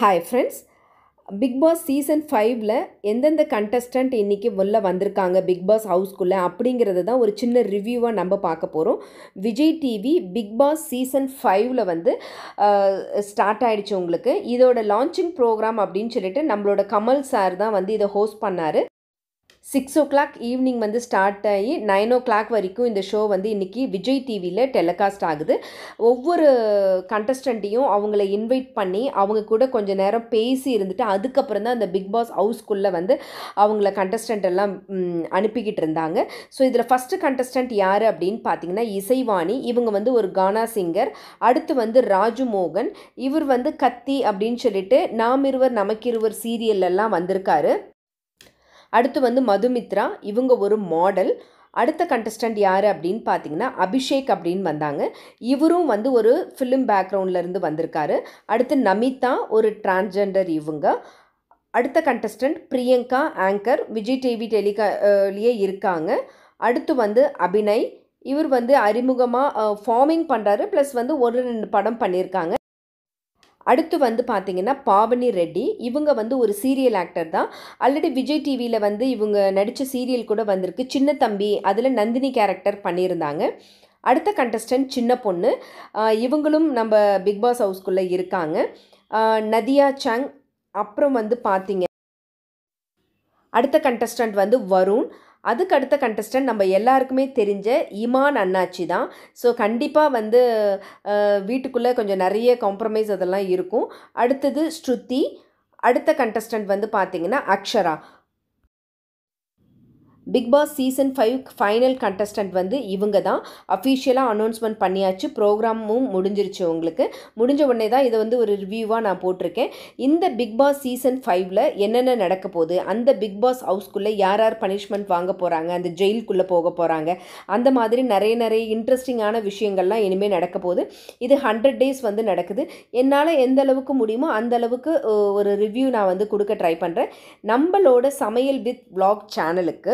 hi friends Bigg Boss season ஃபைவ்ல எந்தெந்த contestant இன்றைக்கி வெளில வந்திருக்காங்க பிக் பாஸ் ஹவுஸ்க்குள்ளே அப்படிங்கிறது தான் ஒரு சின்ன ரிவ்யூவாக நம்ம பார்க்க போகிறோம் Vijay TV Bigg Boss season ஃபைவ்ல வந்து ஸ்டார்ட் ஆகிடுச்சு உங்களுக்கு இதோட லான்ச்சிங் ப்ரோக்ராம் அப்படின்னு சொல்லிட்டு நம்மளோட கமல் சார் தான் வந்து இதை ஹோஸ்ட் பண்ணார் சிக்ஸ் ஓ கிளாக் ஈவினிங் வந்து ஸ்டார்ட் ஆகி நைன் ஓ கிளாக் வரைக்கும் இந்த ஷோ வந்து இன்றைக்கி விஜய் டிவியில் டெலிகாஸ்ட் ஆகுது ஒவ்வொரு கண்டஸ்டண்ட்டையும் அவங்கள இன்வைட் பண்ணி அவங்க கூட கொஞ்சம் நேரம் பேசி இருந்துட்டு அதுக்கப்புறம் தான் அந்த பிக் பாஸ் ஹவுஸ்க்குள்ளே வந்து அவங்கள கண்டஸ்டண்ட் எல்லாம் அனுப்பிக்கிட்டு இருந்தாங்க ஸோ இதில் ஃபஸ்ட்டு கண்டஸ்டண்ட் யார் அப்படின்னு பார்த்தீங்கன்னா இசைவாணி இவங்க வந்து ஒரு கானா சிங்கர் அடுத்து வந்து ராஜு மோகன் இவர் வந்து கத்தி அப்படின்னு சொல்லிட்டு நாம் இருவர் நமக்கிருவர் சீரியல்லாம் வந்திருக்காரு அடுத்து வந்து மதுமித்ரா இவங்க ஒரு மாடல் அடுத்த கண்டஸ்டன்ட் யார் அப்படின்னு பார்த்தீங்கன்னா அபிஷேக் அப்படின்னு வந்தாங்க இவரும் வந்து ஒரு ஃபிலிம் பேக்ரவுண்ட்லேருந்து வந்திருக்காரு அடுத்து நமிதா ஒரு டிரான்ஸ்ஜெண்டர் இவங்க அடுத்த contestant Priyanka anchor Vijay TV டெலிகாலேயே இருக்காங்க அடுத்து வந்து அபிநய் இவர் வந்து அறிமுகமாக ஃபார்மிங் பண்ணுறாரு ப்ளஸ் வந்து ஒரு ரெண்டு படம் பண்ணியிருக்காங்க அடுத்து வந்து பார்த்திங்கன்னா பாவனி ரெட்டி இவங்க வந்து ஒரு சீரியல் ஆக்டர் தான் ஆல்ரெடி விஜய் டிவியில் வந்து இவங்க நடித்த சீரியல் கூட வந்திருக்கு சின்ன தம்பி அதில் நந்தினி கேரக்டர் பண்ணியிருந்தாங்க அடுத்த கண்டஸ்டன்ட் சின்ன பொண்ணு இவங்களும் நம்ம பிக் பாஸ் ஹவுஸ்குள்ளே இருக்காங்க நதியா சங் அப்புறம் வந்து பார்த்தீங்க அடுத்த கண்டஸ்டன்ட் வந்து வருண் அதுக்கு அடுத்த கண்டஸ்டன்ட் நம்ம எல்லாருக்குமே தெரிஞ்ச இமான் அண்ணாச்சி தான் ஸோ கண்டிப்பாக வந்து வீட்டுக்குள்ளே கொஞ்சம் நிறைய காம்ப்ரமைஸ் அதெல்லாம் இருக்கும் அடுத்தது ஸ்ருதி அடுத்த கண்டஸ்டன்ட் வந்து பார்த்திங்கன்னா Akshara Bigg Boss season five final contestant வந்து இவங்க தான் அஃபிஷியலாக அனௌன்ஸ்மெண்ட் பண்ணியாச்சு ப்ரோக்ராமும் முடிஞ்சிருச்சு உங்களுக்கு முடிஞ்ச உடனே தான் இதை வந்து ஒரு ரிவ்யூவாக நான் போட்டிருக்கேன் இந்த பிக் பாஸ் சீசன் ஃபைவ்ல என்னென்ன நடக்க போகுது அந்த பிக் பாஸ் ஹவுஸ்க்குள்ளே யார் யார் பனிஷ்மெண்ட் வாங்க போகிறாங்க அந்த ஜெயிலுக்குள்ளே போக போகிறாங்க அந்த மாதிரி நிறைய நிறைய இன்ட்ரெஸ்டிங்கான விஷயங்கள்லாம் இனிமேல் நடக்க போகுது இது ஹண்ட்ரட் டேஸ் வந்து நடக்குது என்னால் எந்த அளவுக்கு முடியுமோ அந்த அளவுக்கு ஒரு ரிவ்யூ நான் வந்து கொடுக்க ட்ரை பண்ணுறேன் நம்மளோட சமையல் வித் பிளாக் சேனலுக்கு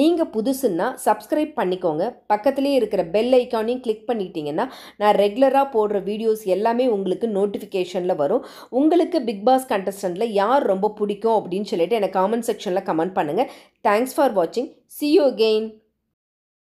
நீங்கள் புதுசுன்னா சப்ஸ்கிரைப் பண்ணிக்கோங்க பக்கத்துலேயே இருக்கிற பெல் ஐக்கானையும் கிளிக் பண்ணிட்டீங்கன்னா நான் ரெகுலராக போடுற வீடியோஸ் எல்லாமே உங்களுக்கு நோட்டிஃபிகேஷனில் வரும் உங்களுக்கு பிக் பாஸ் கண்டஸ்டண்ட்டில் யார் ரொம்ப பிடிக்கும் அப்படின்னு சொல்லிட்டு எனக்கு காமெண்ட் செக்ஷனில் கமெண்ட் பண்ணுங்கள் தேங்க்ஸ் ஃபார் வாட்சிங் சி யூ கெயின்